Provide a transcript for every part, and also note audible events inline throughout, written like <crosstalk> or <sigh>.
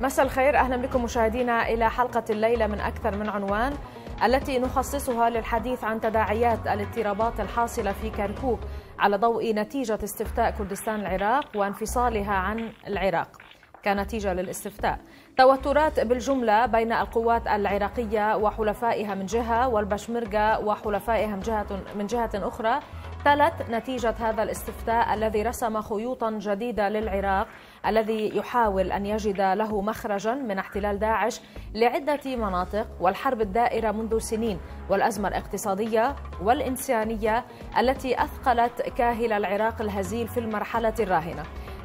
مساء الخير اهلا بكم مشاهدينا الى حلقه الليله من اكثر من عنوان التي نخصصها للحديث عن تداعيات الاضطرابات الحاصله في كركوك على ضوء نتيجه استفتاء كردستان العراق وانفصالها عن العراق. كنتيجة للاستفتاء توترات بالجملة بين القوات العراقية وحلفائها من جهة والبشمركة وحلفائها من جهة, من جهة أخرى تلت نتيجة هذا الاستفتاء الذي رسم خيوطا جديدة للعراق الذي يحاول أن يجد له مخرجا من احتلال داعش لعدة مناطق والحرب الدائرة منذ سنين والأزمة الاقتصادية والإنسانية التي أثقلت كاهل العراق الهزيل في المرحلة الراهنة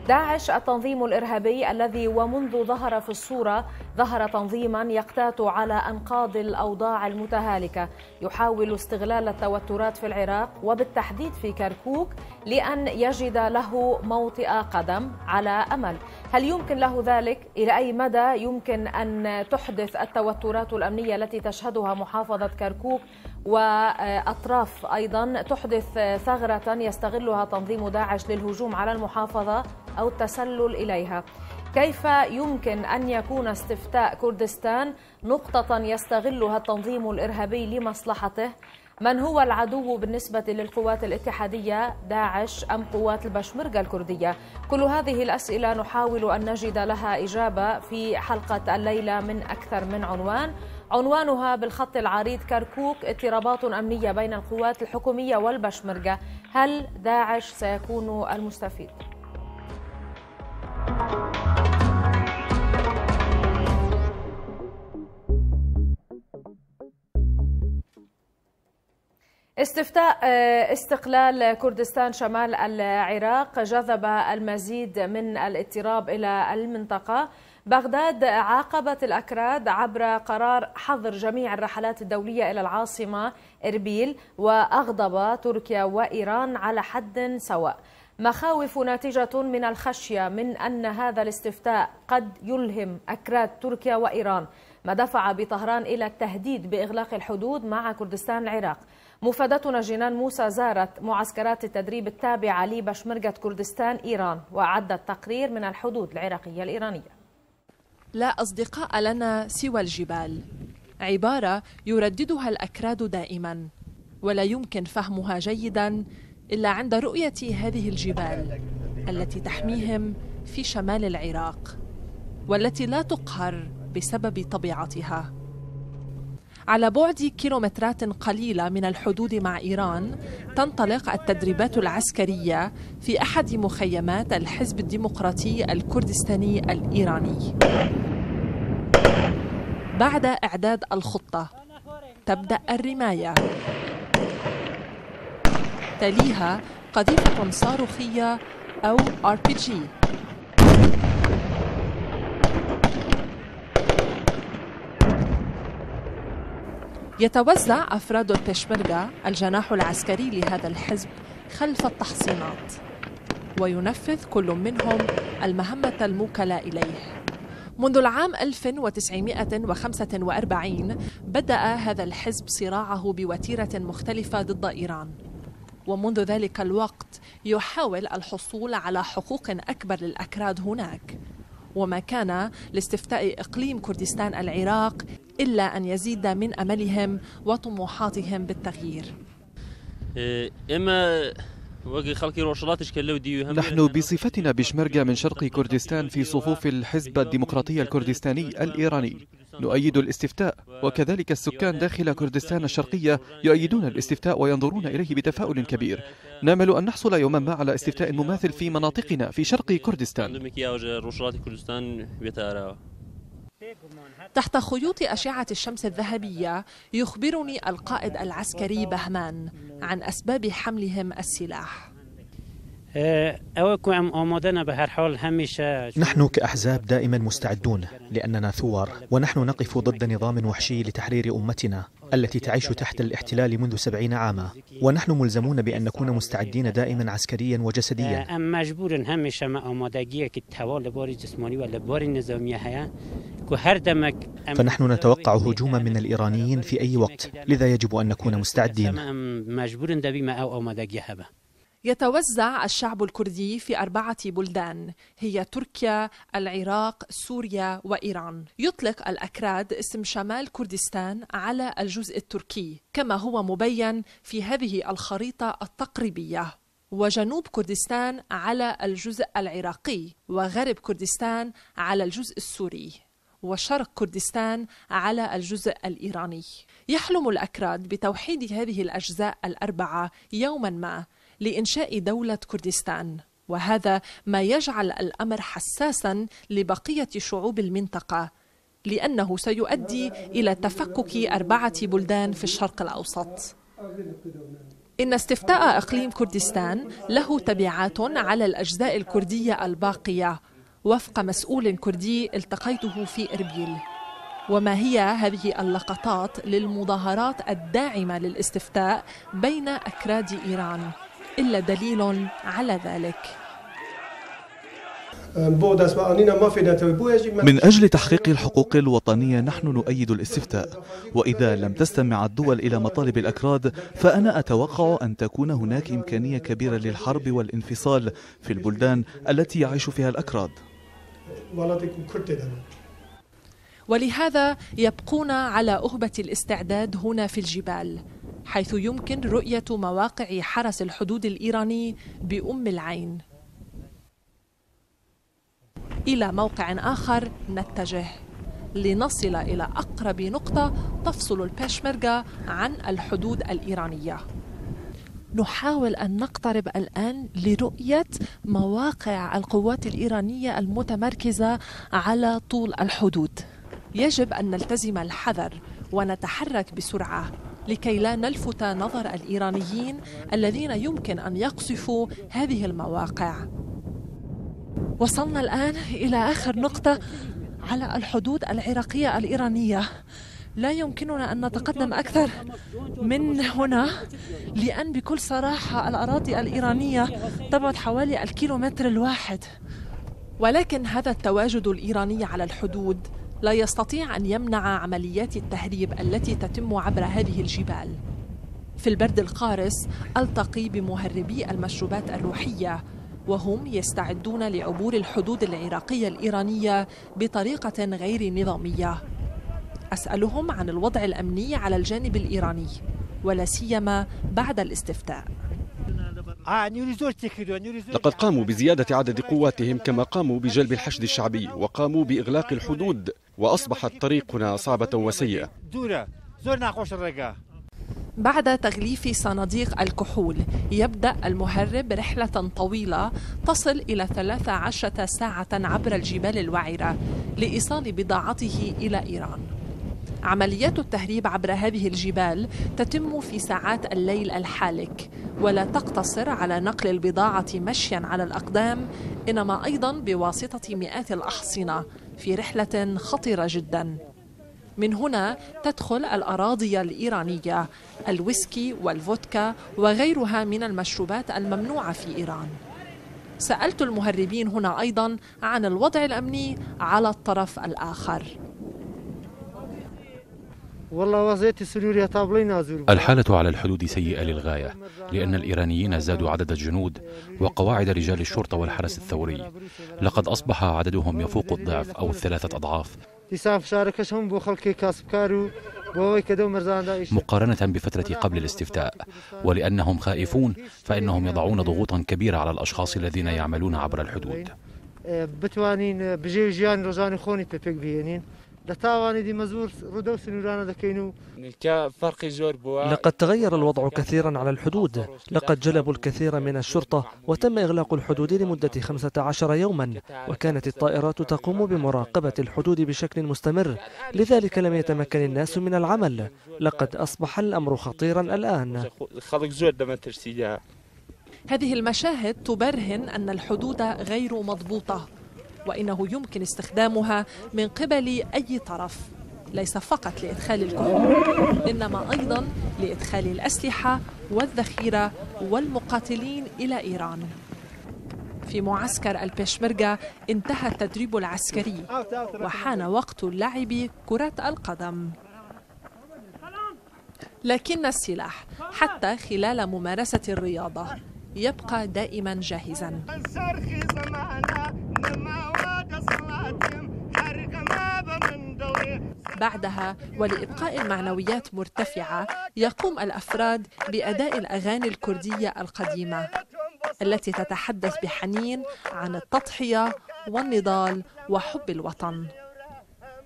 داعش التنظيم الارهابي الذي ومنذ ظهر في الصوره ظهر تنظيما يقتات على انقاض الاوضاع المتهالكه يحاول استغلال التوترات في العراق وبالتحديد في كركوك لأن يجد له موطئ قدم على أمل هل يمكن له ذلك؟ إلى أي مدى يمكن أن تحدث التوترات الأمنية التي تشهدها محافظة كركوك وأطراف أيضا تحدث ثغرة يستغلها تنظيم داعش للهجوم على المحافظة أو التسلل إليها كيف يمكن أن يكون استفتاء كردستان نقطة يستغلها التنظيم الإرهابي لمصلحته؟ من هو العدو بالنسبة للقوات الاتحادية داعش أم قوات البشمركة الكردية كل هذه الأسئلة نحاول أن نجد لها إجابة في حلقة الليلة من أكثر من عنوان عنوانها بالخط العريض كركوك اضطرابات أمنية بين القوات الحكومية والبشمركة هل داعش سيكون المستفيد؟ استفتاء آه، استقلال كردستان شمال العراق جذب المزيد من الاضطراب الى المنطقه بغداد عاقبت الأكراد عبر قرار حظر جميع الرحلات الدولية إلى العاصمة إربيل وأغضب تركيا وإيران على حد سواء مخاوف ناتجة من الخشية من أن هذا الاستفتاء قد يلهم أكراد تركيا وإيران ما دفع بطهران إلى التهديد بإغلاق الحدود مع كردستان العراق مفادتنا جنان موسى زارت معسكرات التدريب التابعة لبشمركة كردستان إيران وأعدت تقرير من الحدود العراقية الإيرانية لا أصدقاء لنا سوى الجبال عبارة يرددها الأكراد دائما ولا يمكن فهمها جيدا إلا عند رؤية هذه الجبال التي تحميهم في شمال العراق والتي لا تقهر بسبب طبيعتها على بعد كيلومترات قليلة من الحدود مع إيران تنطلق التدريبات العسكرية في أحد مخيمات الحزب الديمقراطي الكردستاني الإيراني بعد إعداد الخطة تبدأ الرماية تليها قذيفة صاروخية أو RPG يتوزع أفراد البشمركة الجناح العسكري لهذا الحزب خلف التحصينات وينفذ كل منهم المهمة الموكلة إليه منذ العام 1945 بدأ هذا الحزب صراعه بوتيرة مختلفة ضد إيران ومنذ ذلك الوقت يحاول الحصول على حقوق أكبر للأكراد هناك وما كان لاستفتاء إقليم كردستان العراق إلا أن يزيد من أملهم وطموحاتهم بالتغيير إيه، إما نحن بصفتنا بشمرجة من شرق كردستان في صفوف الحزب الديمقراطي الكردستاني الإيراني نؤيد الاستفتاء وكذلك السكان داخل كردستان الشرقية يؤيدون الاستفتاء وينظرون إليه بتفاؤل كبير نامل أن نحصل يوما ما على استفتاء مماثل في مناطقنا في شرق كردستان تحت خيوط أشعة الشمس الذهبية يخبرني القائد العسكري بهمان عن أسباب حملهم السلاح آه، نحن كأحزاب دائما مستعدون لأننا ثوار ونحن نقف ضد نظام وحشي لتحرير أمتنا التي تعيش تحت الاحتلال منذ سبعين عاما ونحن ملزمون بأن نكون مستعدين دائما عسكريا وجسديا آه، فنحن نتوقع هجوما من الإيرانيين في أي وقت لذا يجب أن نكون مستعدين يتوزع الشعب الكردي في أربعة بلدان هي تركيا، العراق، سوريا وإيران. يطلق الأكراد اسم شمال كردستان على الجزء التركي كما هو مبين في هذه الخريطة التقريبية. وجنوب كردستان على الجزء العراقي وغرب كردستان على الجزء السوري وشرق كردستان على الجزء الإيراني يحلم الأكراد بتوحيد هذه الأجزاء الأربعة يوما ما لإنشاء دولة كردستان وهذا ما يجعل الأمر حساسا لبقية شعوب المنطقة لأنه سيؤدي إلى تفكك أربعة بلدان في الشرق الأوسط إن استفتاء إقليم كردستان له تبعات على الأجزاء الكردية الباقية وفق مسؤول كردي التقيته في إربيل وما هي هذه اللقطات للمظاهرات الداعمة للاستفتاء بين أكراد إيران إلا دليل على ذلك من أجل تحقيق الحقوق الوطنية نحن نؤيد الاستفتاء وإذا لم تستمع الدول إلى مطالب الأكراد فأنا أتوقع أن تكون هناك إمكانية كبيرة للحرب والانفصال في البلدان التي يعيش فيها الأكراد ولهذا يبقون على أهبة الاستعداد هنا في الجبال حيث يمكن رؤية مواقع حرس الحدود الإيراني بأم العين إلى موقع آخر نتجه لنصل إلى أقرب نقطة تفصل البشمرغا عن الحدود الإيرانية نحاول أن نقترب الآن لرؤية مواقع القوات الإيرانية المتمركزة على طول الحدود يجب أن نلتزم الحذر ونتحرك بسرعة لكي لا نلفت نظر الإيرانيين الذين يمكن أن يقصفوا هذه المواقع وصلنا الآن إلى آخر نقطة على الحدود العراقية الإيرانية لا يمكننا أن نتقدم أكثر من هنا لأن بكل صراحة الأراضي الإيرانية تبعد حوالي الكيلومتر الواحد ولكن هذا التواجد الإيراني على الحدود لا يستطيع أن يمنع عمليات التهريب التي تتم عبر هذه الجبال في البرد القارس ألتقي بمهربي المشروبات الروحية وهم يستعدون لعبور الحدود العراقية الإيرانية بطريقة غير نظامية أسألهم عن الوضع الأمني على الجانب الإيراني ولا سيما بعد الاستفتاء لقد قاموا بزيادة عدد قواتهم كما قاموا بجلب الحشد الشعبي وقاموا بإغلاق الحدود وأصبحت طريقنا صعبة وسيئة بعد تغليف صناديق الكحول يبدأ المهرب رحلة طويلة تصل إلى 13 ساعة عبر الجبال الوعرة لإيصال بضاعته إلى إيران عمليات التهريب عبر هذه الجبال تتم في ساعات الليل الحالك ولا تقتصر على نقل البضاعة مشيا على الأقدام إنما أيضا بواسطة مئات الأحصنة في رحلة خطرة جدا من هنا تدخل الأراضي الإيرانية الويسكي والفودكا وغيرها من المشروبات الممنوعة في إيران سألت المهربين هنا أيضا عن الوضع الأمني على الطرف الآخر الحالة على الحدود سيئة للغاية لأن الإيرانيين زادوا عدد الجنود وقواعد رجال الشرطة والحرس الثوري لقد أصبح عددهم يفوق الضعف أو الثلاثة أضعاف مقارنة بفترة قبل الاستفتاء ولأنهم خائفون فإنهم يضعون ضغوطا كبيرة على الأشخاص الذين يعملون عبر الحدود إيه، لقد تغير الوضع كثيرا على الحدود لقد جلبوا الكثير من الشرطة وتم إغلاق الحدود لمدة 15 يوما وكانت الطائرات تقوم بمراقبة الحدود بشكل مستمر لذلك لم يتمكن الناس من العمل لقد أصبح الأمر خطيرا الآن هذه المشاهد تبرهن أن الحدود غير مضبوطة وإنه يمكن استخدامها من قبل أي طرف ليس فقط لإدخال الكحول إنما أيضا لإدخال الأسلحة والذخيرة والمقاتلين إلى إيران في معسكر البشمرجة انتهى التدريب العسكري وحان وقت اللعب كرة القدم لكن السلاح حتى خلال ممارسة الرياضة يبقى دائما جاهزا بعدها ولإبقاء المعنويات مرتفعة يقوم الأفراد بأداء الأغاني الكردية القديمة التي تتحدث بحنين عن التضحية والنضال وحب الوطن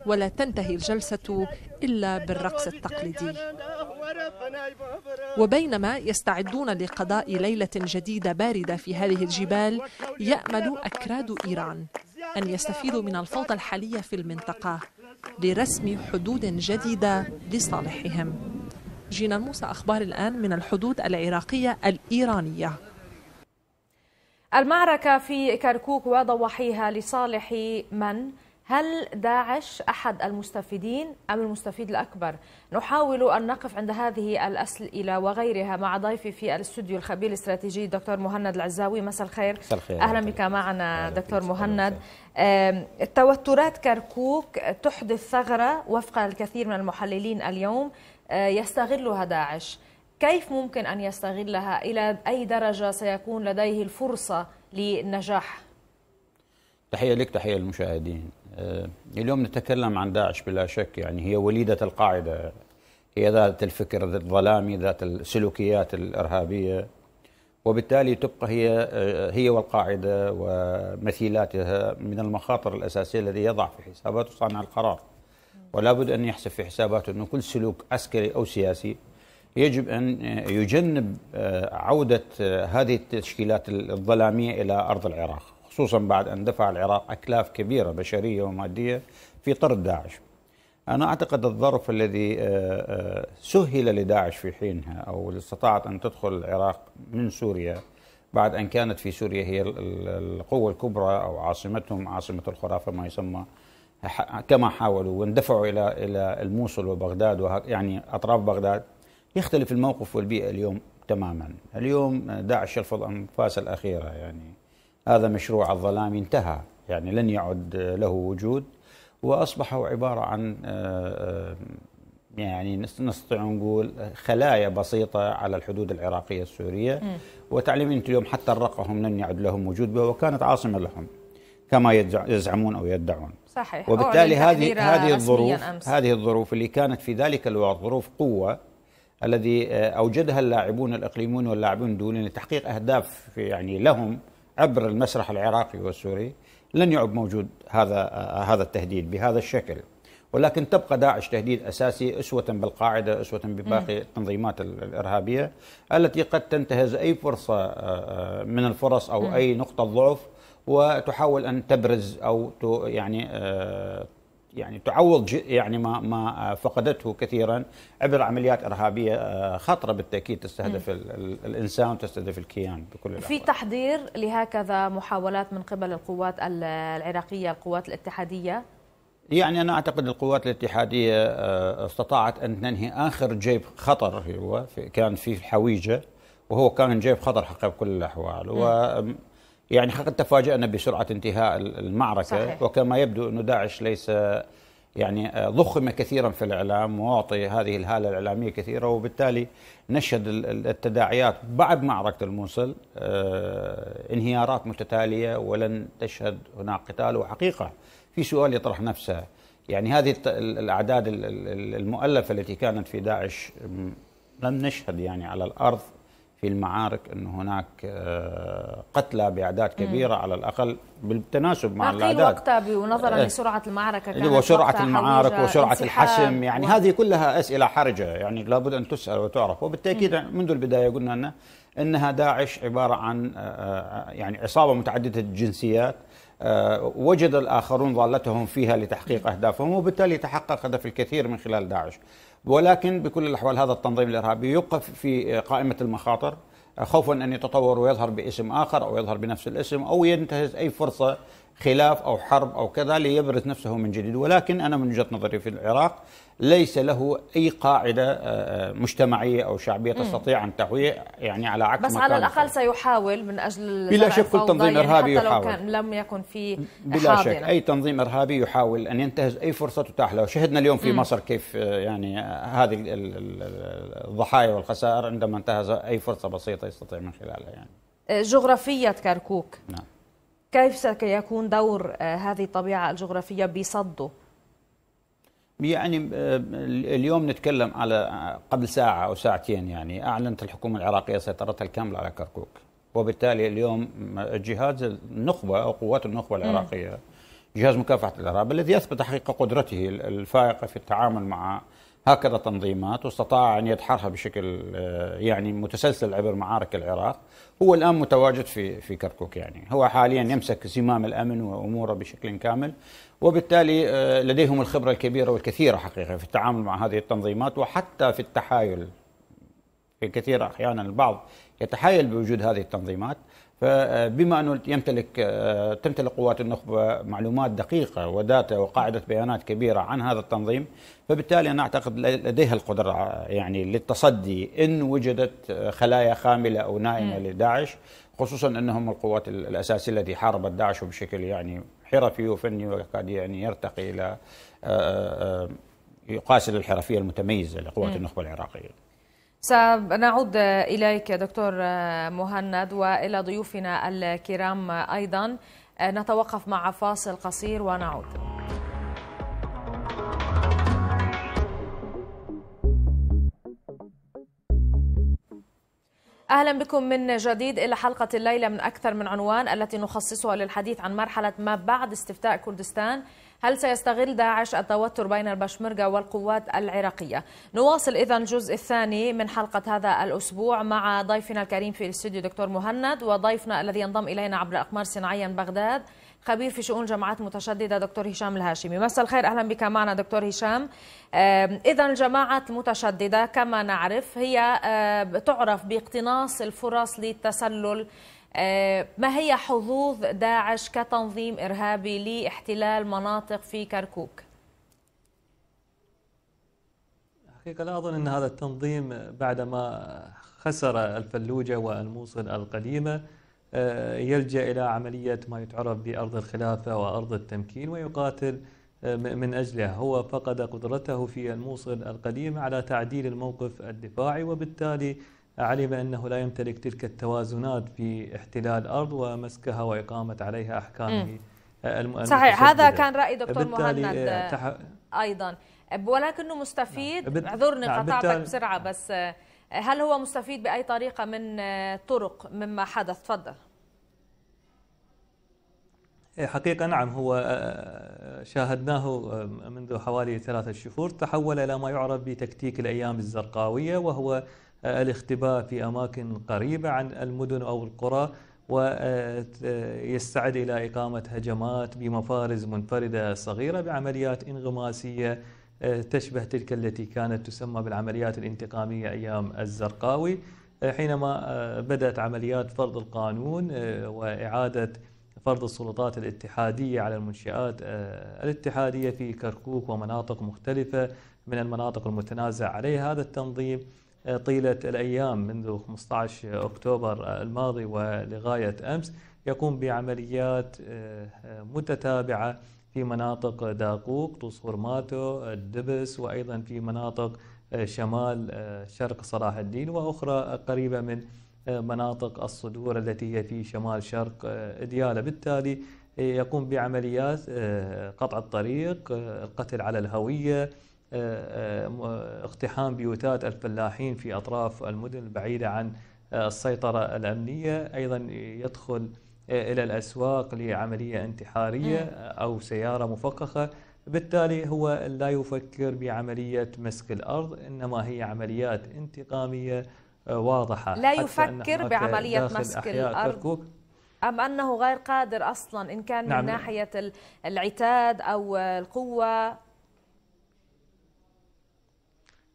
ولا تنتهي الجلسة إلا بالرقص التقليدي وبينما يستعدون لقضاء ليلة جديدة باردة في هذه الجبال يأمل أكراد إيران أن يستفيدوا من الفوضى الحالية في المنطقة لرسم حدود جديدة لصالحهم جينا موسى أخبار الآن من الحدود العراقية الإيرانية المعركة في كركوك وضواحيها لصالح من؟ هل داعش احد المستفيدين ام المستفيد الاكبر؟ نحاول ان نقف عند هذه الاسئله وغيرها مع ضيفي في الاستوديو الخبير الاستراتيجي دكتور مهند العزاوي مساء الخير. الخير اهلا بك معنا دكتور مهند. توترات كركوك تحدث ثغره وفق الكثير من المحللين اليوم آه، يستغلها داعش. كيف ممكن ان يستغلها؟ الى اي درجه سيكون لديه الفرصه للنجاح؟ تحيه لك تحيه للمشاهدين. آه، اليوم نتكلم عن داعش بلا شك يعني هي وليدة القاعدة هي ذات الفكر الظلامي ذات السلوكيات الإرهابية وبالتالي تبقى هي آه، هي والقاعدة ومثيلاتها من المخاطر الأساسية الذي يضع في حسابات صانع القرار ولا بد أن يحسب في حساباته أنه كل سلوك عسكري أو سياسي يجب أن آه، يجنب عودة هذه التشكيلات الظلامية إلى أرض العراق خصوصا بعد أن دفع العراق أكلاف كبيرة بشرية ومادية في طرد داعش أنا أعتقد الظرف الذي آه، آه، سهل لداعش في حينها أو استطاعت أن تدخل العراق من سوريا بعد أن كانت في سوريا هي القوة الكبرى أو عاصمتهم عاصمة الخرافة ما يسمى كما حاولوا واندفعوا إلى إلى الموصل وبغداد يعني أطراف بغداد يختلف الموقف والبيئة اليوم تماما اليوم آه، داعش يلفظ أنفاس الأخيرة يعني هذا مشروع الظلام انتهى يعني لن يعد له وجود واصبحوا عباره عن آه، آه، يعني نستطيع نقول خلايا بسيطه على الحدود العراقيه السوريه وتعليمين اليوم حتى الرقهم لم يعد لهم وجود وكانت عاصمه لهم كما يزعمون او يدعون صحيح وبالتالي هذه هذه الظروف أمس. هذه الظروف اللي كانت في ذلك الوقت ظروف قوه الذي آه، اوجدها اللاعبون الاقليميون واللاعبون الدوليين لتحقيق اهداف يعني لهم عبر المسرح العراقي والسوري لن يعد موجود هذا آه، هذا التهديد بهذا الشكل ولكن تبقى داعش تهديد اساسي اسوه بالقاعده اسوه بباقي التنظيمات الارهابيه التي قد تنتهز اي فرصه آه، آه، من الفرص او اي نقطه ضعف وتحاول ان تبرز او يعني يعني تعوض يعني ما ما آه، فقدته كثيرا عبر عمليات ارهابيه آه، خطره بالتاكيد تستهدف م. الانسان وتستهدف الكيان بكل الأحوال. في تحضير لهكذا محاولات من قبل القوات العراقيه القوات الاتحاديه يعني انا اعتقد القوات الاتحاديه آه، استطاعت ان تنهي اخر جيب خطر هو كان في الحويجه وهو كان جيب خطر حقيقه بكل الاحوال يعني حقيقة تفاجأنا بسرعة انتهاء المعركة صحيح. وكما يبدو أن داعش ليس يعني آه، ضخم كثيرا في الإعلام وأعطي هذه الهالة الإعلامية كثيرة وبالتالي نشهد التداعيات بعد معركة الموصل آه، انهيارات متتالية ولن تشهد هناك قتال وحقيقة في سؤال يطرح نفسه يعني هذه الأعداد المؤلفة التي كانت في داعش لم نشهد يعني على الأرض في المعارك أن هناك آه، قتلى بأعداد كبيرة مم. على الأقل بالتناسب مع الأعداد وقتها ونظرا إيه. لسرعة المعركة كانت وسرعة المعارك وسرعة الحسم يعني و... هذه كلها أسئلة حرجة يعني لابد أن تسأل وتعرف وبالتأكيد مم. منذ البداية قلنا أن أنها داعش عبارة عن آه، آه، يعني عصابة متعددة الجنسيات وجد الآخرون ضالتهم فيها لتحقيق أهدافهم وبالتالي تحقق هدف الكثير من خلال داعش ولكن بكل الأحوال هذا التنظيم الإرهابي يوقف في قائمة المخاطر خوفا أن يتطور ويظهر باسم آخر أو يظهر بنفس الاسم أو ينتهز أي فرصة خلاف او حرب او كذا ليبرز نفسه من جديد ولكن انا من وجهه نظري في العراق ليس له اي قاعده آه، آه، مجتمعيه او شعبيه تستطيع ان تحويه يعني على عكس بس على الاقل فيه. سيحاول من اجل بلا شك كل تنظيم يعني ارهابي حتى يحاول لو كان لم يكن في بلا حاضنة. شك اي تنظيم ارهابي يحاول ان ينتهز اي فرصه تتاح له شهدنا اليوم في مصر كيف آه، يعني هذه الضحايا والخسائر عندما انتهز اي فرصه بسيطه يستطيع من خلالها يعني جغرافيه كركوك نعم كيف سيكون دور آه، هذه الطبيعة الجغرافية بصده؟ يعني آه، اليوم نتكلم على آه، قبل ساعة أو ساعتين يعني أعلنت الحكومة العراقية سيطرتها الكاملة على كركوك وبالتالي اليوم جهاز النخبة أو قوات النخبة العراقية جهاز مكافحة الإرهاب الذي أثبت حقيقة قدرته الفائقة في التعامل مع هكذا تنظيمات واستطاع أن يدحرها بشكل آه، يعني متسلسل عبر معارك العراق هو الآن متواجد في في كركوك يعني هو حاليا يمسك زمام الأمن وأموره بشكل كامل وبالتالي آه، لديهم الخبرة الكبيرة والكثيرة حقيقة في التعامل مع هذه التنظيمات وحتى في التحايل في كثير أحيانا البعض يتحايل بوجود هذه التنظيمات فبما انه يمتلك آه، تمتلك قوات النخبه معلومات دقيقه وداتا وقاعده بيانات كبيره عن هذا التنظيم فبالتالي انا اعتقد لديها القدره آه، يعني للتصدي ان وجدت آه، خلايا خامله او نائمه لداعش خصوصا انهم القوات الاساسيه التي حاربت داعش بشكل يعني حرفي وفني ويكاد يعني يرتقي الى يقاسل الحرفيه المتميزه لقوات النخبه العراقيه سنعود إليك دكتور مهند وإلى ضيوفنا الكرام أيضا نتوقف مع فاصل قصير ونعود اهلا بكم من جديد الى حلقه الليله من اكثر من عنوان التي نخصصها للحديث عن مرحله ما بعد استفتاء كردستان هل سيستغل داعش التوتر بين البشمرجة والقوات العراقية نواصل إذا الجزء الثاني من حلقة هذا الأسبوع مع ضيفنا الكريم في الاستوديو دكتور مهند وضيفنا الذي ينضم إلينا عبر أقمار صناعية بغداد خبير في شؤون جماعات متشدده دكتور هشام الهاشمي مساء الخير اهلا بك معنا دكتور هشام اذا الجماعات المتشدده كما نعرف هي تعرف باقتناص الفرص للتسلل آه، ما هي حظوظ داعش كتنظيم إرهابي لاحتلال مناطق في كركوك؟ حقيقة لا أظن أن هذا التنظيم بعدما خسر الفلوجة والموصل القديمة آه، يلجأ إلى عملية ما يتعرف بأرض الخلافة وأرض التمكين ويقاتل آه، من أجله هو فقد قدرته في الموصل القديم على تعديل الموقف الدفاعي وبالتالي علم أنه لا يمتلك تلك التوازنات في احتلال الأرض ومسكها وإقامة عليها أحكامه المؤمنة صحيح هذا كان رأي دكتور مهند آه، تح... آه، أيضا ولكنه نعم. مستفيد نعم. اعذرني نعم. قطعتك بالتالي... بسرعة نعم. بس آه، هل هو مستفيد بأي طريقة من طرق مما حدث تفضل إيه، حقيقة نعم هو شاهدناه منذ حوالي ثلاثة شهور تحول إلى ما يعرف بتكتيك الأيام الزرقاوية وهو الاختباء في أماكن قريبة عن المدن أو القرى ويستعد آه، إلى إقامة هجمات بمفارز منفردة صغيرة بعمليات انغماسية آه، تشبه تلك التي كانت تسمى بالعمليات الانتقامية أيام الزرقاوي آه، حينما بدأت عمليات فرض القانون وإعادة فرض السلطات الاتحادية على المنشآت الاتحادية في كركوك ومناطق مختلفة من المناطق المتنازع عليها هذا التنظيم طيلة الأيام منذ 15 أكتوبر الماضي ولغاية أمس يقوم بعمليات آه، متتابعة في مناطق داقوق طوس ماتو الدبس وأيضا في مناطق آه، شمال آه، شرق صلاح الدين وأخرى قريبة من مناطق الصدور التي هي في شمال شرق ديالة بالتالي يقوم بعمليات قطع الطريق القتل على الهوية اقتحام بيوتات الفلاحين في أطراف المدن البعيدة عن السيطرة الأمنية أيضا يدخل إلى الأسواق لعملية انتحارية أو سيارة مفخخة بالتالي هو لا يفكر بعملية مسك الأرض إنما هي عمليات انتقامية آه، واضحة لا يفكر بعملية مسك الأرض كركوك. أم أنه غير قادر أصلا إن كان من نعم. ناحية العتاد أو القوة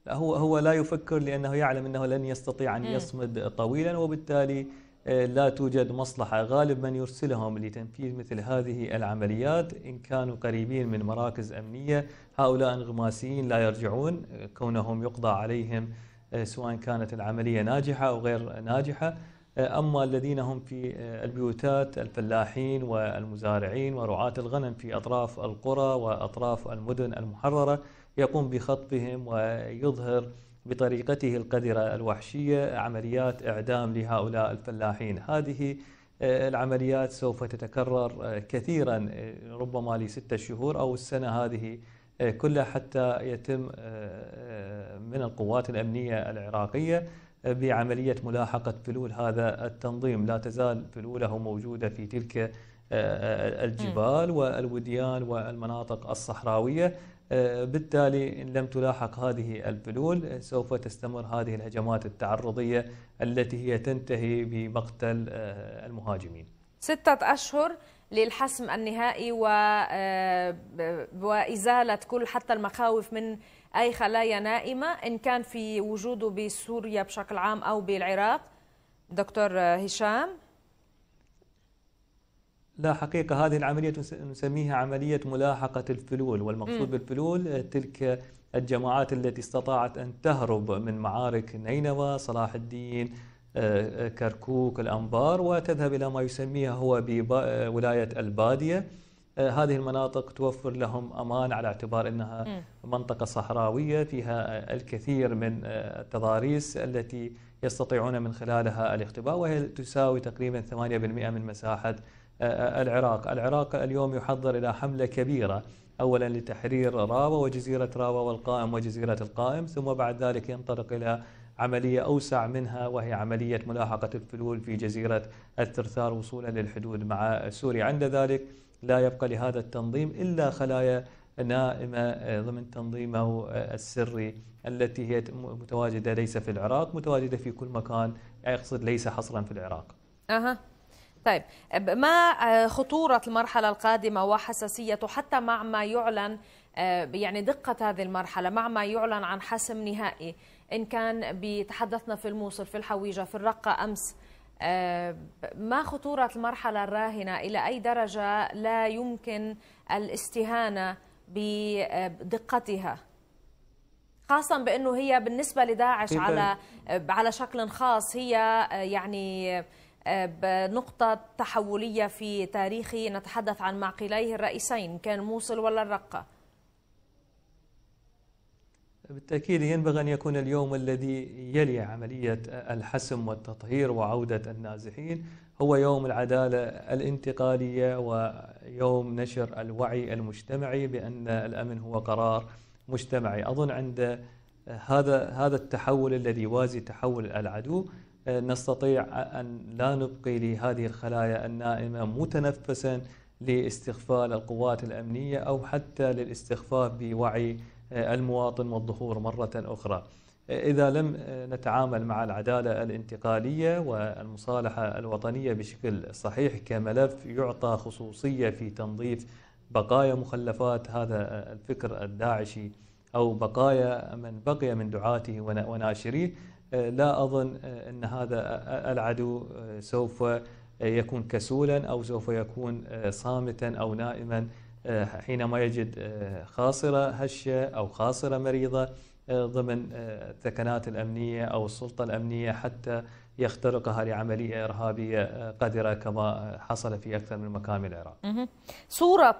لا هو هو لا يفكر لأنه يعلم أنه لن يستطيع أن يصمد طويلا وبالتالي آه، لا توجد مصلحة غالب من يرسلهم لتنفيذ مثل هذه العمليات إن كانوا قريبين من مراكز أمنية هؤلاء انغماسيين لا يرجعون آه، كونهم يقضى عليهم آه، سواء كانت العملية ناجحة أو غير ناجحة آه، أما الذين هم في آه، البيوتات الفلاحين والمزارعين ورعاة الغنم في أطراف القرى وأطراف المدن المحررة يقوم بخطفهم ويظهر بطريقته القذرة الوحشية عمليات إعدام لهؤلاء الفلاحين هذه آه، العمليات سوف تتكرر كثيرا ربما لستة شهور أو السنة هذه كلها حتى يتم من القوات الأمنية العراقية بعملية ملاحقة فلول هذا التنظيم لا تزال فلوله موجودة في تلك آه، آه، الجبال والوديان والمناطق الصحراوية آه، بالتالي إن لم تلاحق هذه الفلول سوف تستمر هذه الهجمات التعرضية التي هي تنتهي بمقتل المهاجمين ستة أشهر للحسم النهائي وإزالة كل حتى المخاوف من أي خلايا نائمة إن كان في وجوده بسوريا بشكل عام أو بالعراق دكتور هشام لا حقيقة هذه العملية نسميها عملية ملاحقة الفلول والمقصود م. بالفلول تلك الجماعات التي استطاعت أن تهرب من معارك نينوى صلاح الدين آه، آه، كركوك الأنبار وتذهب إلى ما يسميها هو بولاية آه، البادية آه، هذه المناطق توفر لهم امان على اعتبار انها منطقه صحراويه فيها الكثير من آه، التضاريس التي يستطيعون من خلالها الاختباء وهي تساوي تقريبا 8% من مساحه آه، العراق، العراق اليوم يحضر الى حمله كبيره اولا لتحرير راوة وجزيره راوة والقائم وجزيره القائم ثم بعد ذلك ينطلق الى عملية أوسع منها وهي عملية ملاحقة الفلول في جزيرة الترثار وصولا للحدود مع سوريا عند ذلك لا يبقى لهذا التنظيم إلا خلايا نائمة آه، ضمن تنظيمه آه، السري التي هي متواجدة ليس في العراق متواجدة في كل مكان أقصد آه، ليس حصرا في العراق أها طيب ما خطورة المرحلة القادمة وحساسيته حتى مع ما يعلن يعني دقة هذه المرحلة مع ما يعلن عن حسم نهائي إن كان بتحدثنا في الموصل في الحويجة في الرقة أمس آه، ما خطورة المرحلة الراهنة إلى أي درجة لا يمكن الاستهانة بدقتها خاصة بأنه هي بالنسبة لداعش طيب. على على شكل خاص هي آه، يعني آه، نقطة تحولية في تاريخي نتحدث عن معقليه الرئيسين كان موصل ولا الرقة بالتأكيد ينبغي أن يكون اليوم الذي يلي عملية الحسم والتطهير وعودة النازحين هو يوم العدالة الانتقالية ويوم نشر الوعي المجتمعي بأن الأمن هو قرار مجتمعي أظن عند هذا هذا التحول الذي يوازي تحول العدو نستطيع أن لا نبقي لهذه الخلايا النائمة متنفسا لاستخفال القوات الأمنية أو حتى للاستخفاف بوعي آه، المواطن والظهور مرة أخرى آه، إذا لم آه، نتعامل مع العدالة الانتقالية والمصالحة الوطنية بشكل صحيح كملف يعطى خصوصية في تنظيف بقايا مخلفات هذا الفكر الداعشي أو بقايا من بقي من دعاته وناشريه لا أظن أن هذا العدو سوف يكون كسولا أو سوف يكون صامتا أو نائما آه، حينما يجد آه، خاصرة هشة أو خاصرة مريضة آه، ضمن الثكنات الأمنية أو السلطة الأمنية حتى يخترقها لعملية إرهابية قذرة كما حصل في أكثر من مكان من العراق صورة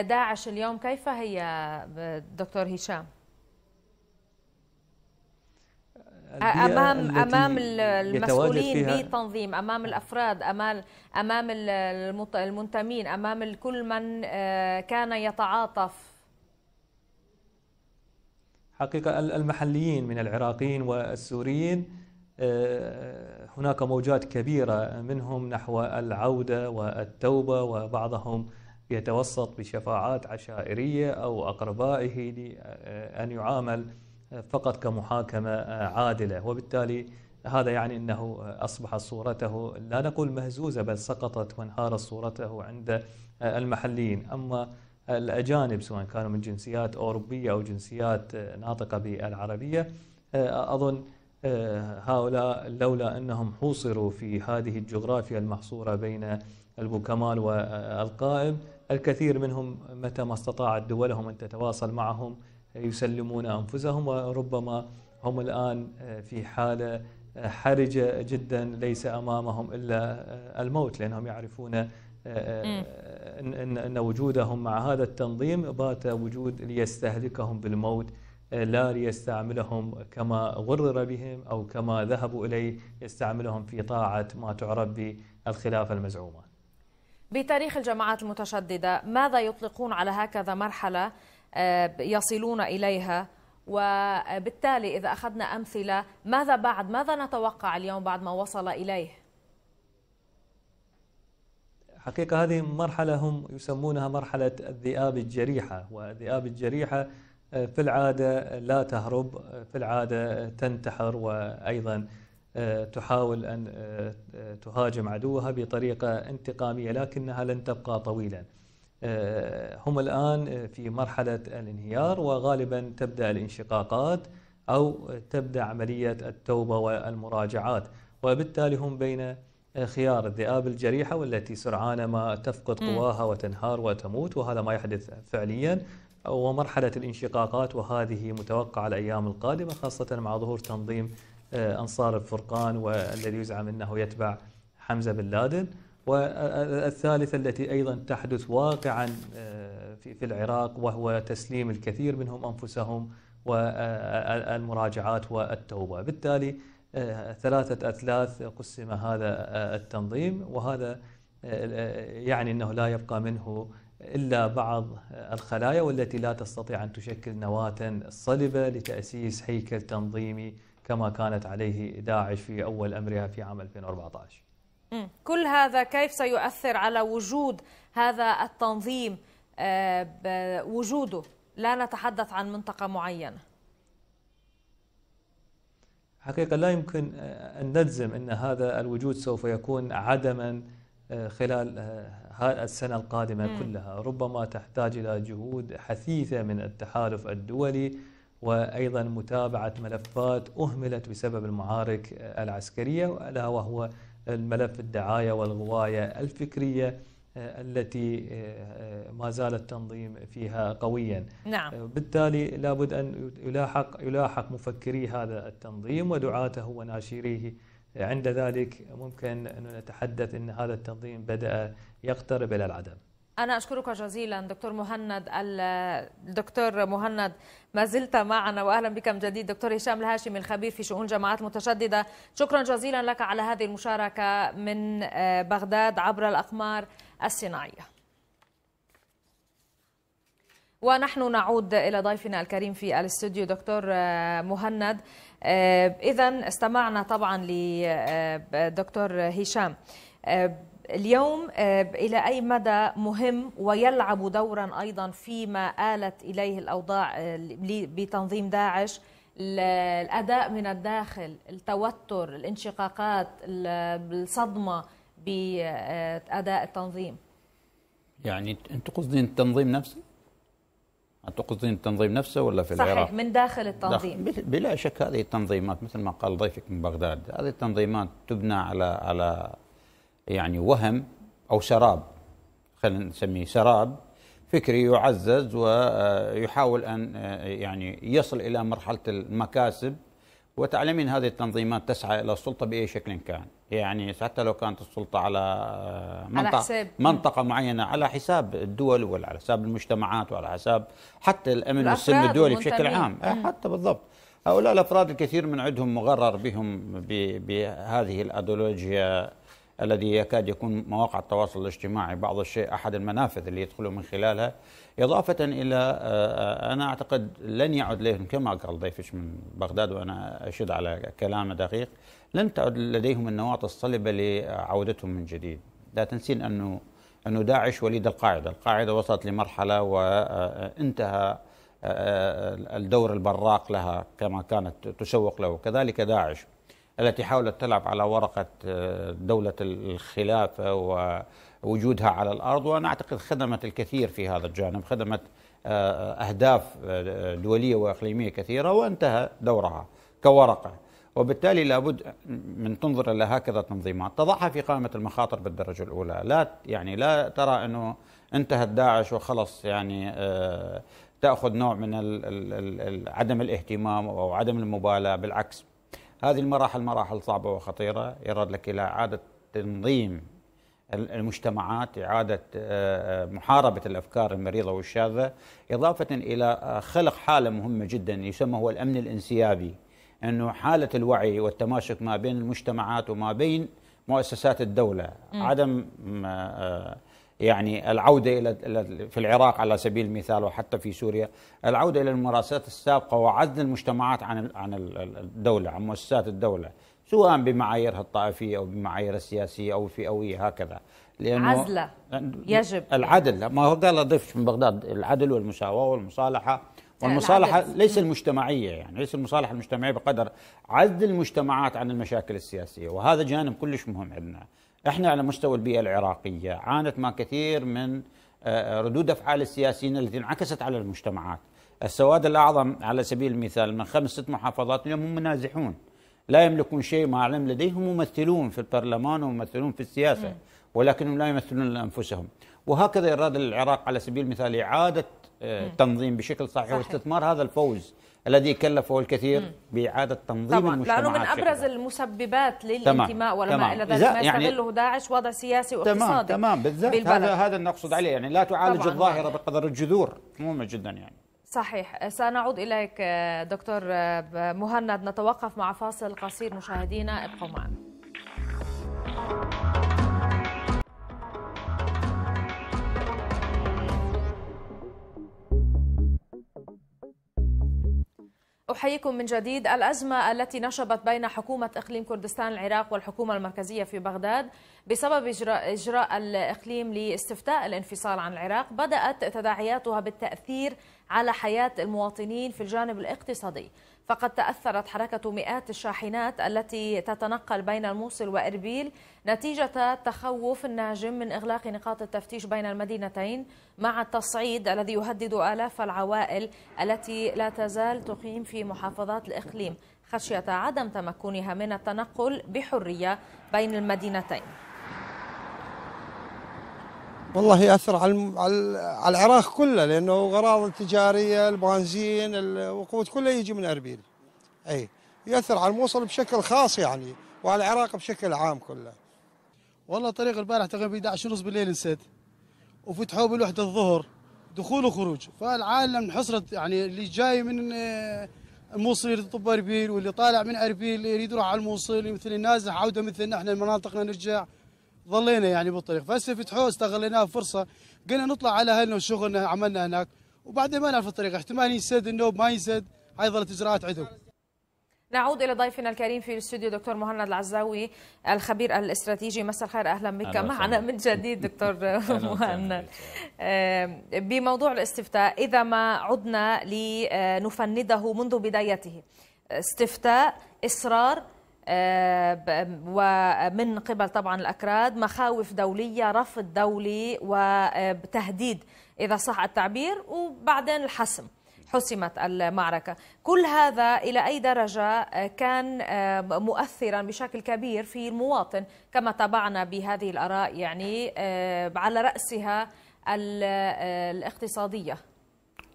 داعش اليوم كيف هي دكتور هشام؟ امام امام المسؤولين بتنظيم امام الافراد امام امام المنتمين امام كل من آه، كان يتعاطف حقيقه المحليين من العراقيين والسوريين آه، هناك موجات كبيرة منهم نحو العودة والتوبة وبعضهم يتوسط بشفاعات عشائرية أو أقربائه لأن آه، يعامل فقط كمحاكمة عادلة وبالتالي هذا يعني أنه أصبحت صورته لا نقول مهزوزة بل سقطت وانهارت صورته عند المحليين أما الأجانب سواء كانوا من جنسيات أوروبية أو جنسيات ناطقة بالعربية أظن هؤلاء لولا أنهم حوصروا في هذه الجغرافيا المحصورة بين البوكمال والقائم الكثير منهم متى ما استطاعت دولهم أن تتواصل معهم يسلمون أنفسهم وربما هم الآن آه، في حالة آه، حرجة جدا ليس أمامهم إلا آه، الموت لأنهم يعرفون إن, وجودهم مع هذا التنظيم بات وجود ليستهلكهم بالموت لا ليستعملهم كما غرر بهم أو كما ذهبوا إليه يستعملهم في طاعة ما تعرف بالخلافة المزعومة بتاريخ الجماعات المتشددة ماذا يطلقون على هكذا مرحلة آه، يصلون اليها وبالتالي اذا اخذنا امثله ماذا بعد ماذا نتوقع اليوم بعد ما وصل اليه حقيقة هذه المرحلة هم يسمونها مرحلة الذئاب الجريحة والذئاب الجريحة آه، في العادة لا تهرب آه، في العادة تنتحر وأيضا تحاول أن تهاجم عدوها بطريقة انتقامية لكنها لن تبقى طويلا آه، هم الآن آه، في مرحلة الانهيار وغالبا تبدأ الانشقاقات أو تبدأ عملية التوبة والمراجعات وبالتالي هم بين آه، خيار الذئاب الجريحة والتي سرعان ما تفقد قواها وتنهار وتموت وهذا ما يحدث فعليا ومرحلة الانشقاقات وهذه متوقعة الأيام القادمة خاصة مع ظهور تنظيم أنصار الفرقان والذي يزعم أنه يتبع حمزة بن لادن والثالثة التي أيضا تحدث واقعا آه، في العراق وهو تسليم الكثير منهم أنفسهم والمراجعات والتوبة بالتالي آه، ثلاثة أثلاث قسم هذا آه، التنظيم وهذا يعني أنه لا يبقى منه إلا بعض الخلايا والتي لا تستطيع أن تشكل نواة صلبة لتأسيس هيكل تنظيمي كما كانت عليه داعش في أول أمرها في عام 2014 كل هذا كيف سيؤثر على وجود هذا التنظيم آه، وجوده لا نتحدث عن منطقة معينة حقيقة لا يمكن آه، أن نجزم أن هذا الوجود سوف يكون عدما آه، خلال السنة القادمة م. كلها ربما تحتاج إلى جهود حثيثة من التحالف الدولي وأيضا متابعة ملفات أهملت بسبب المعارك العسكرية ألا وهو الملف الدعاية والغواية الفكرية آه، التي آه، آه، ما زال التنظيم فيها قويا نعم. بالتالي لابد أن يلاحق, يلاحق مفكري هذا التنظيم ودعاته وناشريه عند ذلك ممكن أن نتحدث أن هذا التنظيم بدأ يقترب إلى العدم أنا أشكرك جزيلا دكتور مهند الدكتور مهند ما زلت معنا وأهلا بك من جديد دكتور هشام الهاشم الخبير في شؤون جماعات متشددة شكرا جزيلا لك على هذه المشاركة من آه، بغداد عبر الأقمار الصناعية ونحن نعود إلى ضيفنا الكريم في الاستوديو دكتور آه، مهند آه، إذا استمعنا طبعا لدكتور هشام اليوم آه، إلى أي مدى مهم ويلعب دورا أيضا فيما آلت إليه الأوضاع آه، بتنظيم داعش الأداء من الداخل التوتر الانشقاقات الصدمة بأداء آه، التنظيم يعني أنت قصدين التنظيم نفسه؟ أنت قصدين التنظيم نفسه ولا في صحيح العراق؟ صحيح من داخل التنظيم داخل بلا شك هذه التنظيمات مثل ما قال ضيفك من بغداد هذه التنظيمات تبنى على على يعني وهم او سراب خلينا نسميه سراب فكري يعزز ويحاول ان آه، يعني يصل الى مرحله المكاسب وتعلمين هذه التنظيمات تسعى الى السلطه باي شكل كان يعني حتى لو كانت السلطه على منطقه آه، على حساب. منطقه معينه على حساب الدول ولا على حساب المجتمعات وعلى حساب حتى الامن والسلم الدولي بشكل عام آه، حتى بالضبط هؤلاء الافراد الكثير من عندهم مغرر بهم بهذه الايديولوجيا الذي يكاد يكون مواقع التواصل الاجتماعي بعض الشيء احد المنافذ اللي يدخلوا من خلالها اضافه الى آه، انا اعتقد لن يعد لهم كما قال ضيفش من بغداد وانا اشد على كلامه دقيق لن تعد لديهم النواة الصلبه لعودتهم من جديد لا تنسين انه انه داعش وليد القاعده، القاعده وصلت لمرحله وانتهى آه، آه، الدور البراق لها كما كانت تسوق له كذلك داعش التي حاولت تلعب على ورقة آه، دولة الخلافة ووجودها على الأرض وأنا أعتقد خدمت الكثير في هذا الجانب خدمت آه، آه، أهداف دولية وإقليمية كثيرة وانتهى دورها كورقة وبالتالي لابد من تنظر الى هكذا تنظيمات تضعها في قائمه المخاطر بالدرجه الاولى لا يعني لا ترى انه انتهت داعش وخلص يعني تاخذ نوع من عدم الاهتمام او عدم المبالاه بالعكس هذه المراحل مراحل صعبة وخطيرة يراد لك إلى إعادة تنظيم المجتمعات إعادة آه، آه، محاربة الأفكار المريضة والشاذة إضافة إلى آه، خلق حالة مهمة جدا يسمى هو الأمن الانسيابي أنه حالة الوعي والتماسك ما بين المجتمعات وما بين مؤسسات الدولة م. عدم يعني العوده الى في العراق على سبيل المثال وحتى في سوريا العوده الى الممارسات السابقه وعزل المجتمعات عن عن الدوله عن مؤسسات الدوله سواء بمعاييرها الطائفيه او بمعاييرها السياسيه او الفئويه هكذا لانه عزله يجب العدل ما هو قال ضيف من بغداد العدل والمساواه والمصالحه والمصالحة العدل. ليس المجتمعية يعني ليس المصالحة المجتمعية بقدر عزل المجتمعات عن المشاكل السياسية وهذا جانب كلش مهم عندنا احنا على مستوى البيئه العراقيه عانت ما كثير من آه، آه، ردود افعال السياسيين التي انعكست على المجتمعات. السواد الاعظم على سبيل المثال من خمس ست محافظات اليوم هم نازحون لا يملكون شيء ما اعلم لديهم ممثلون في البرلمان وممثلون في السياسه ولكنهم لا يمثلون انفسهم. وهكذا يراد العراق على سبيل المثال اعاده آه، تنظيم بشكل صحيح, صحيح. واستثمار هذا الفوز الذي كلفه الكثير بإعادة تنظيم طبعا لأنه من أبرز شكلها. المسببات للانتماء ولا ما إلى ذلك ما يعني يستغله داعش وضع سياسي واقتصادي تمام تمام بالذات بالبلد. هذا هذا نقصد عليه يعني لا تعالج الظاهرة بقدر الجذور مهمة جدا يعني صحيح سنعود إليك دكتور مهند نتوقف مع فاصل قصير مشاهدينا ابقوا معنا أحييكم من جديد الأزمة التي نشبت بين حكومة إقليم كردستان العراق والحكومة المركزية في بغداد بسبب إجراء الإقليم لاستفتاء الانفصال عن العراق بدأت تداعياتها بالتأثير على حياة المواطنين في الجانب الاقتصادي فقد تأثرت حركة مئات الشاحنات التي تتنقل بين الموصل وإربيل نتيجة تخوف الناجم من إغلاق نقاط التفتيش بين المدينتين مع التصعيد الذي يهدد آلاف العوائل التي لا تزال تقيم في محافظات الإقليم خشية عدم تمكنها من التنقل بحرية بين المدينتين والله ياثر على على العراق كله لانه غراض التجاريه البنزين الوقود كله يجي من اربيل اي ياثر على الموصل بشكل خاص يعني وعلى العراق بشكل عام كله والله طريق البارح تقريبا 11 ونص بالليل نسيت وفتحوه بالوحده الظهر دخول وخروج فالعالم انحصرت يعني اللي جاي من آه، الموصل يريد اربيل واللي طالع من اربيل يريد يروح على الموصل مثل النازح عوده مثلنا احنا مناطقنا نرجع ظلينا يعني بالطريق فهسه تحوز استغليناها فرصه قلنا نطلع على اهلنا وشغلنا عملنا هناك وبعدين ما نعرف الطريق احتمال ينسد النوب ما ينسد هاي ظلت اجراءات عدو نعود الى ضيفنا الكريم في الاستوديو دكتور مهند العزاوي الخبير الاستراتيجي مساء الخير اهلا بك معنا من جديد دكتور <laughs> مهند بموضوع الاستفتاء اذا ما عدنا لنفنده منذ بدايته استفتاء اصرار آه، ومن قبل طبعا الأكراد مخاوف دولية رفض دولي وتهديد آه، إذا صح التعبير وبعدين الحسم حسمت المعركة كل هذا إلى أي درجة آه، كان مؤثرا بشكل كبير في المواطن كما تابعنا بهذه الأراء يعني على رأسها الاقتصادية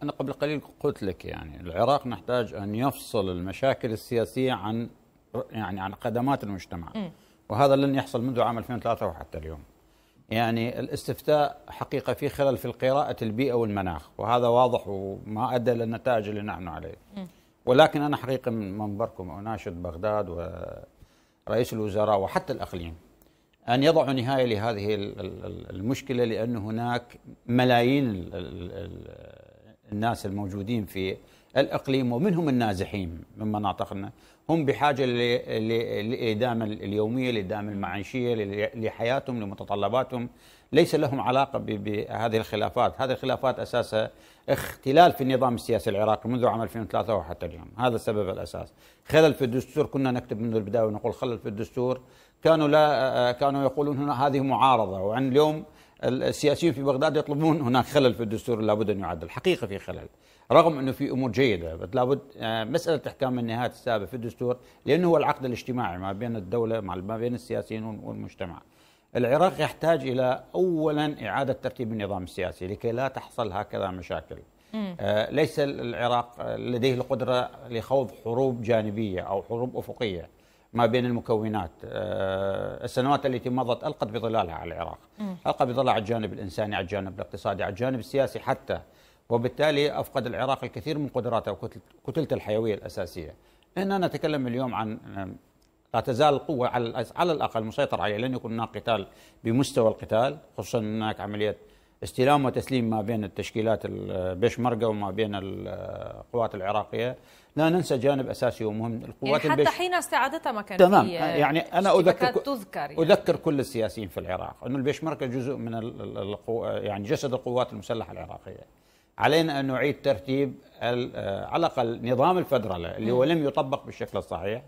أنا قبل قليل قلت لك يعني العراق نحتاج أن يفصل المشاكل السياسية عن يعني عن خدمات المجتمع م. وهذا لن يحصل منذ عام 2003 وحتى اليوم يعني الاستفتاء حقيقة في خلل في القراءة البيئة والمناخ وهذا واضح وما أدى للنتائج اللي نحن عليه م. ولكن أنا حقيقة من منبركم أناشد بغداد ورئيس الوزراء وحتى الأقليم أن يضعوا نهاية لهذه المشكلة لأن هناك ملايين الناس الموجودين في الإقليم ومنهم النازحين من مناطقنا هم بحاجه لإدامة اليوميه، لإدامة المعيشيه، لحياتهم، لمتطلباتهم، ليس لهم علاقه بهذه الخلافات، هذه الخلافات اساسها اختلال في النظام السياسي العراقي منذ عام 2003 وحتى اليوم، هذا السبب الاساس. خلل في الدستور كنا نكتب منذ البدايه ونقول خلل في الدستور، كانوا لا آه، كانوا يقولون هنا هذه معارضه وعن اليوم السياسيين في بغداد يطلبون هناك خلل في الدستور لابد ان يعدل، حقيقه في خلل. رغم انه في امور جيده لابد آه، مساله احكام النهايات السابقه في الدستور لانه هو العقد الاجتماعي ما بين الدوله ما بين السياسيين والمجتمع. العراق يحتاج الى اولا اعاده ترتيب النظام السياسي لكي لا تحصل هكذا مشاكل. آه، ليس العراق آه، لديه القدره لخوض حروب جانبيه او حروب افقيه. ما بين المكونات السنوات التي مضت ألقت بظلالها على العراق ألقى بظلال على الجانب الإنساني على الجانب الاقتصادي على الجانب السياسي حتى وبالتالي أفقد العراق الكثير من قدراته وكتلته الحيوية الأساسية هنا نتكلم اليوم عن لا تزال القوة على على الأقل مسيطر عليه لن يكون هناك قتال بمستوى القتال خصوصا هناك عملية استلام وتسليم ما بين التشكيلات البشمركة وما بين القوات العراقية لا ننسى جانب أساسي ومهم القوات يعني حتى حين استعادتها ما كان تمام يعني أنا أذكر تذكر يعني. أذكر كل السياسيين في العراق أنه البشمركة جزء من القو... يعني جسد القوات المسلحة العراقية علينا أن نعيد ترتيب آه، على الأقل نظام الفدرالي اللي هو لم يطبق بالشكل الصحيح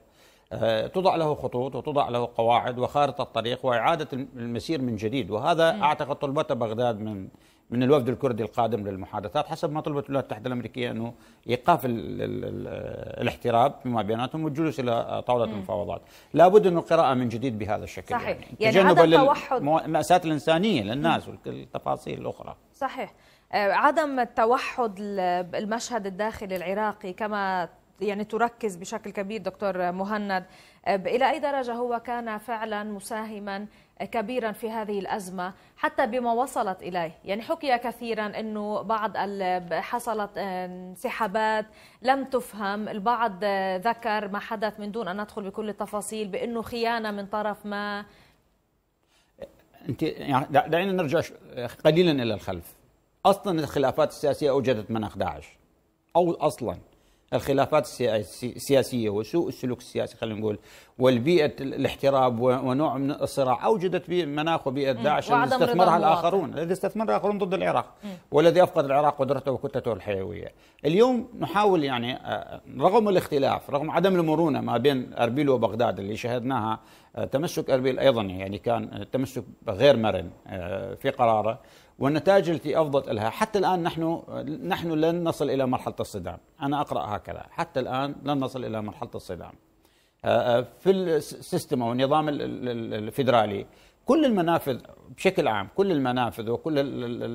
آه، توضع له خطوط وتوضع له قواعد وخارطة الطريق وإعادة المسير من جديد وهذا أعتقد طلبته بغداد من من الوفد الكردي القادم للمحادثات حسب ما طلبت الولايات المتحده الامريكيه انه ايقاف الاحتراب فيما بيناتهم والجلوس الى طاوله المفاوضات، لابد انه القراءه من جديد بهذا الشكل صحيح يعني, يعني تجنبا ماساه الانسانيه للناس والتفاصيل الاخرى صحيح آه، عدم التوحد المشهد الداخلي العراقي كما يعني تركز بشكل كبير دكتور مهند آه، إلى أي درجة هو كان فعلا مساهما كبيرا في هذه الأزمة حتى بما وصلت إليه يعني حكي كثيرا أنه بعض حصلت آه، انسحابات لم تفهم البعض ذكر ما حدث من دون أن ندخل بكل التفاصيل بأنه خيانة من طرف ما أنت يعني دعينا نرجع قليلا إلى الخلف اصلا الخلافات السياسيه اوجدت مناخ داعش او اصلا الخلافات السياسيه وسوء السلوك السياسي خلينا نقول والبيئه الاحتراب ونوع من الصراع اوجدت مناخ وبيئه داعش الذي استثمرها الاخرون الذي استثمرها الاخرون ضد العراق مم. والذي افقد العراق قدرته وكتته الحيويه اليوم نحاول يعني آه، رغم الاختلاف رغم عدم المرونه ما بين اربيل وبغداد اللي شهدناها آه، تمسك اربيل ايضا يعني كان تمسك غير مرن آه، في قراره والنتائج التي افضت لها حتى الان نحن نحن لن نصل الى مرحله الصدام انا اقرا هكذا حتى الان لن نصل الى مرحله الصدام آه، آه، في السيستم او النظام الفيدرالي كل المنافذ بشكل عام كل المنافذ وكل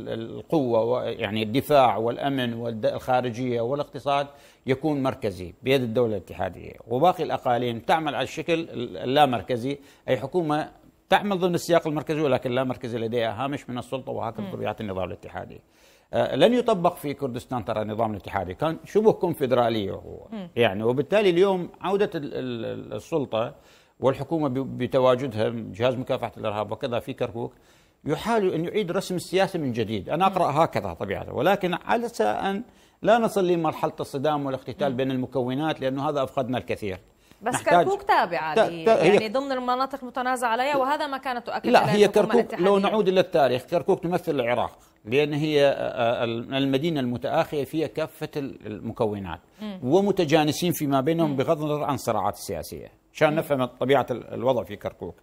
القوة يعني الدفاع والأمن والخارجية والاقتصاد يكون مركزي بيد الدولة الاتحادية وباقي الأقاليم تعمل على الشكل اللامركزي أي حكومة تعمل ضمن السياق المركزي ولكن لا مركز لديها هامش من السلطه وهكذا طبيعه النظام الاتحادي. آه، لن يطبق في كردستان ترى النظام الاتحادي كان شبه كونفدراليه هو يعني وبالتالي اليوم عوده السلطه والحكومه بتواجدها جهاز مكافحه الارهاب وكذا في كركوك يحال ان يعيد رسم السياسه من جديد، انا اقرا هكذا طبيعه ولكن على ان لا نصل لمرحله الصدام والاختتال بين المكونات لانه هذا افقدنا الكثير. بس كركوك تابعة تا تا يعني ضمن المناطق المتنازع عليها وهذا ما كانت تؤكد لا هي كركوك لو نعود إلى التاريخ كركوك تمثل العراق لأن هي آه، آه، المدينة المتآخية فيها كافة المكونات ومتجانسين فيما بينهم بغض النظر عن الصراعات السياسية عشان نفهم طبيعة الوضع في كركوك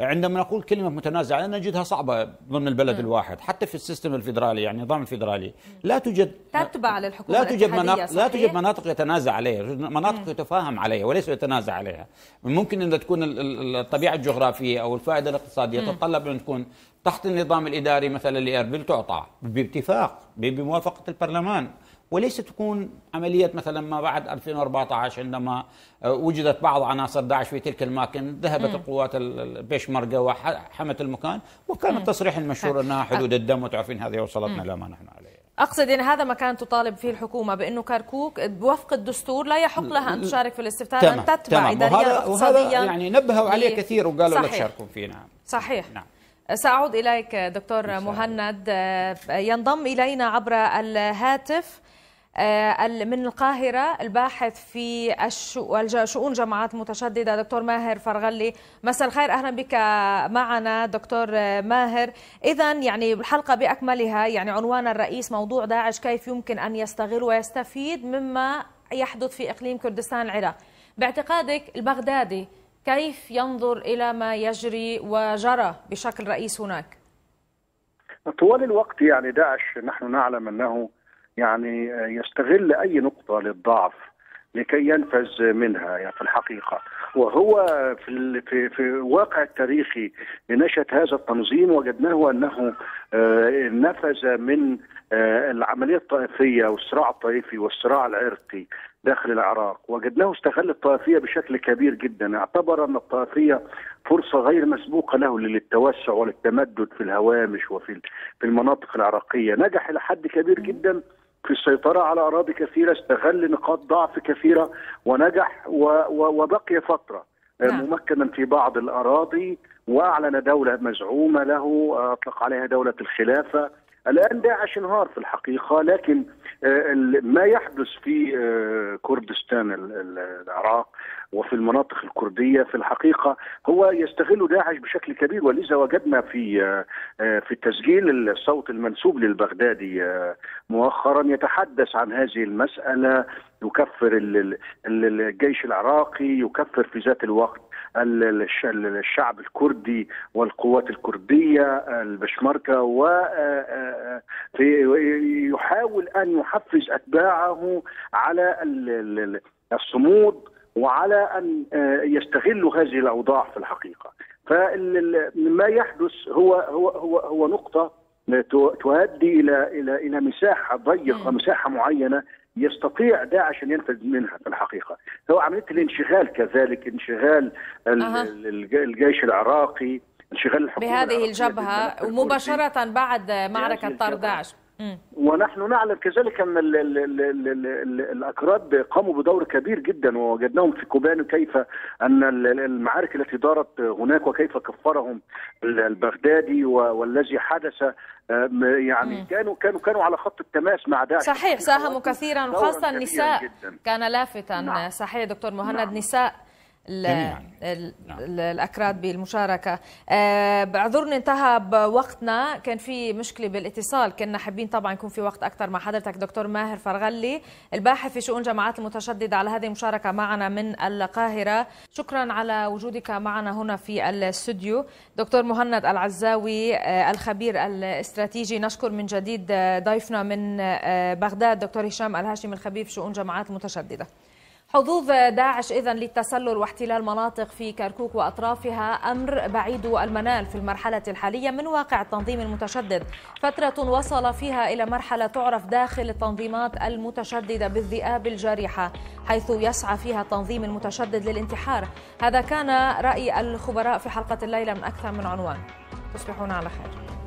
عندما نقول كلمة متنازعة نجدها صعبة ضمن البلد م. الواحد حتى في السيستم الفيدرالي يعني النظام الفيدرالي لا توجد تتبع للحكومة لا توجد مناطق لا توجد مناطق يتنازع عليها مناطق م. يتفاهم عليها وليس يتنازع عليها ممكن أن تكون الطبيعة الجغرافية أو الفائدة الاقتصادية م. تتطلب أن تكون تحت النظام الإداري مثلا لإربيل تعطى باتفاق بموافقة البرلمان وليس تكون عملية مثلا ما بعد 2014 عندما آه، وجدت بعض عناصر داعش في تلك الأماكن ذهبت م. القوات البيشمركة وحمت المكان وكان التصريح المشهور أنها حدود الدم وتعرفين هذه وصلتنا إلى ما نحن عليه اقصد يعني هذا ما تطالب فيه الحكومه بانه كركوك وفق الدستور لا يحق لها ان تشارك في الاستفتاء ان تتبع تمام اداريا وهذا, وهذا يعني نبهوا عليه كثير وقالوا لا تشاركون فيه نعم صحيح نعم ساعود اليك دكتور مهند آه، ينضم الينا عبر الهاتف آه، من القاهرة الباحث في شؤون جماعات متشددة دكتور ماهر فرغلي مساء الخير أهلا بك معنا دكتور ماهر إذا يعني الحلقة بأكملها يعني عنوان الرئيس موضوع داعش كيف يمكن أن يستغل ويستفيد مما يحدث في إقليم كردستان العراق باعتقادك البغدادي كيف ينظر إلى ما يجري وجرى بشكل رئيس هناك طوال الوقت يعني داعش نحن نعلم أنه يعني يستغل اي نقطه للضعف لكي ينفذ منها يعني في الحقيقه وهو في في في الواقع التاريخي لنشأة هذا التنظيم وجدناه انه آه، نفذ من آه، العمليه الطائفيه والصراع الطائفي والصراع العرقي داخل العراق وجدناه استغل الطائفيه بشكل كبير جدا اعتبر ان الطائفيه فرصه غير مسبوقه له للتوسع وللتمدد في الهوامش وفي في المناطق العراقيه نجح الى حد كبير جدا في السيطرة على أراضي كثيرة استغل نقاط ضعف كثيرة ونجح وبقي فترة آه، نعم. ممكنا في بعض الأراضي وأعلن دولة مزعومة له أطلق عليها دولة الخلافة الآن داعش انهار في الحقيقة لكن آه، ما يحدث في آه، كردستان العراق وفي المناطق الكرديه في الحقيقه هو يستغل داعش بشكل كبير ولذا وجدنا في آه، آه، في التسجيل الصوت المنسوب للبغدادي آه، مؤخرا يتحدث عن هذه المساله يكفر الجيش العراقي يكفر في ذات الوقت الشعب الكردي والقوات الكرديه البشمركه و يحاول ان يحفز اتباعه على الصمود وعلى ان آه، يستغلوا هذه الاوضاع في الحقيقه فما يحدث هو هو هو هو نقطه آه، تؤدي الى الى الى مساحه ضيقه مساحه معينه يستطيع داعش ان ينفذ منها في الحقيقه، هو عمليه الانشغال كذلك انشغال أه. الجيش العراقي انشغال الحكومه بهذه الجبهه مباشره بعد معركه طرد داعش ونحن نعلم كذلك ان الـ الـ الـ الـ الـ الـ الاكراد قاموا بدور كبير جدا ووجدناهم في كوبان كيف ان المعارك التي دارت هناك وكيف كفرهم البغدادي والذي حدث يعني كانوا كانوا كانوا على خط التماس مع داعش صحيح ساهموا كثيرا وخاصه النساء جداً. كان لافتا نعم. صحيح دكتور مهند نعم. نساء نعم. الاكراد بالمشاركه آه، بعذرني انتهى بوقتنا كان في مشكله بالاتصال كنا حابين طبعا يكون في وقت اكثر مع حضرتك دكتور ماهر فرغلي الباحث في شؤون جماعات المتشدده على هذه المشاركه معنا من القاهره شكرا على وجودك معنا هنا في الاستوديو دكتور مهند العزاوي آه، الخبير الاستراتيجي نشكر من جديد آه، ضيفنا من بغداد دكتور هشام الهاشم الخبير في شؤون جماعات المتشدده حظوظ داعش إذا للتسلل واحتلال مناطق في كركوك وأطرافها أمر بعيد المنال في المرحلة الحالية من واقع التنظيم المتشدد فترة وصل فيها إلى مرحلة تعرف داخل التنظيمات المتشددة بالذئاب الجارحة حيث يسعى فيها التنظيم المتشدد للانتحار هذا كان رأي الخبراء في حلقة الليلة من أكثر من عنوان تصبحون على خير